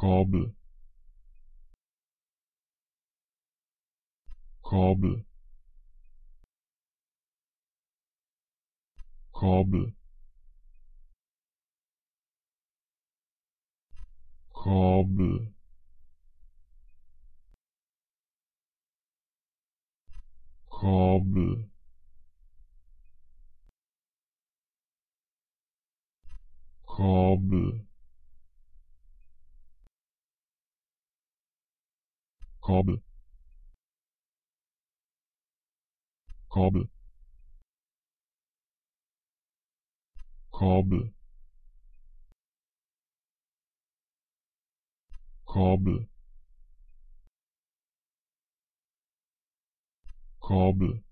Kabel Kabel Kabel Kabel Kabel Kabel Kabel Kabel Kabel Kabel Kabel